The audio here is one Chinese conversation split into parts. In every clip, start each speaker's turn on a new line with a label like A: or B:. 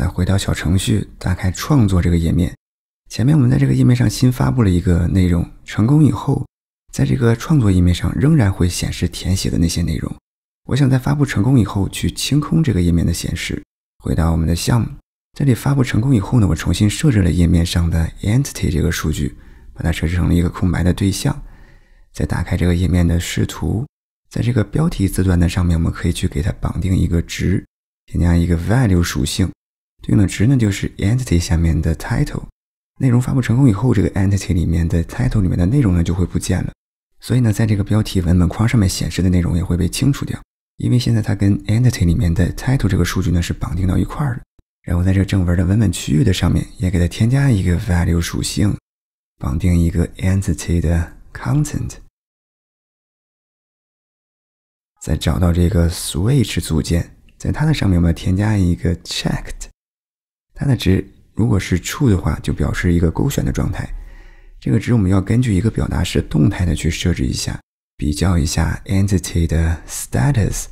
A: 再回到小程序，打开创作这个页面。前面我们在这个页面上新发布了一个内容，成功以后，在这个创作页面上仍然会显示填写的那些内容。我想在发布成功以后去清空这个页面的显示。回到我们的项目，这里发布成功以后呢，我重新设置了页面上的 entity 这个数据，把它设置成了一个空白的对象。再打开这个页面的视图，在这个标题字段的上面，我们可以去给它绑定一个值，添加一个 value 属性。这个值呢，就是 entity 下面的 title 内容发布成功以后，这个 entity 里面的 title 里面的内容呢就会不见了，所以呢，在这个标题文本框上面显示的内容也会被清除掉，因为现在它跟 entity 里面的 title 这个数据呢是绑定到一块儿的。然后在这正文的文本区域的上面，也给它添加一个 value 属性，绑定一个 entity 的 content。再找到这个 switch 组件，在它的上面我们添加一个 checked。它的值如果是 true 的话，就表示一个勾选的状态。这个值我们要根据一个表达式动态的去设置一下，比较一下 entity 的 status，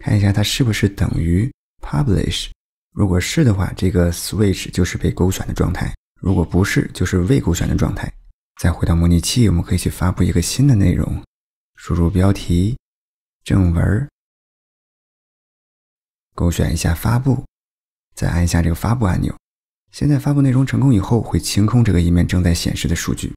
A: 看一下它是不是等于 publish。如果是的话，这个 switch 就是被勾选的状态；如果不是，就是未勾选的状态。再回到模拟器，我们可以去发布一个新的内容，输入标题、正文，勾选一下发布。再按一下这个发布按钮。现在发布内容成功以后，会清空这个页面正在显示的数据。